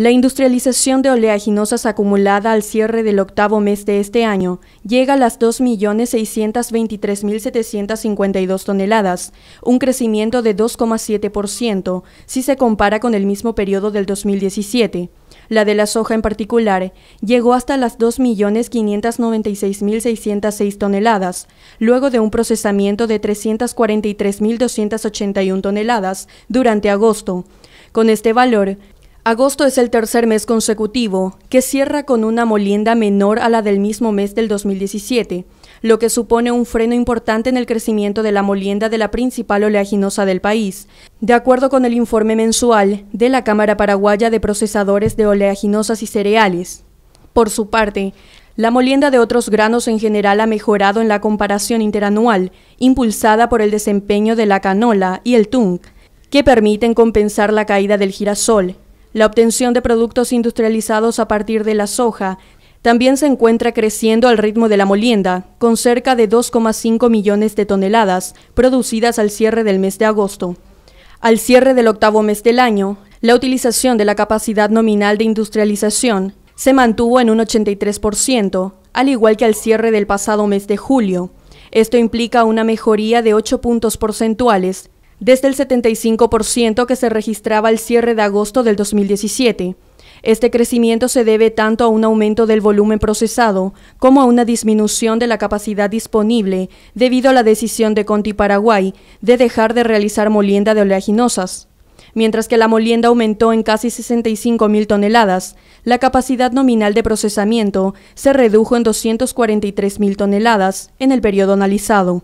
La industrialización de oleaginosas acumulada al cierre del octavo mes de este año llega a las 2.623.752 toneladas, un crecimiento de 2,7% si se compara con el mismo periodo del 2017. La de la soja en particular llegó hasta las 2.596.606 toneladas, luego de un procesamiento de 343.281 toneladas durante agosto. Con este valor, Agosto es el tercer mes consecutivo que cierra con una molienda menor a la del mismo mes del 2017, lo que supone un freno importante en el crecimiento de la molienda de la principal oleaginosa del país, de acuerdo con el informe mensual de la Cámara Paraguaya de Procesadores de Oleaginosas y Cereales. Por su parte, la molienda de otros granos en general ha mejorado en la comparación interanual, impulsada por el desempeño de la canola y el tung, que permiten compensar la caída del girasol, la obtención de productos industrializados a partir de la soja también se encuentra creciendo al ritmo de la molienda, con cerca de 2,5 millones de toneladas producidas al cierre del mes de agosto. Al cierre del octavo mes del año, la utilización de la capacidad nominal de industrialización se mantuvo en un 83%, al igual que al cierre del pasado mes de julio. Esto implica una mejoría de 8 puntos porcentuales desde el 75% que se registraba al cierre de agosto del 2017. Este crecimiento se debe tanto a un aumento del volumen procesado como a una disminución de la capacidad disponible debido a la decisión de Conti Paraguay de dejar de realizar molienda de oleaginosas. Mientras que la molienda aumentó en casi 65.000 toneladas, la capacidad nominal de procesamiento se redujo en 243.000 toneladas en el periodo analizado.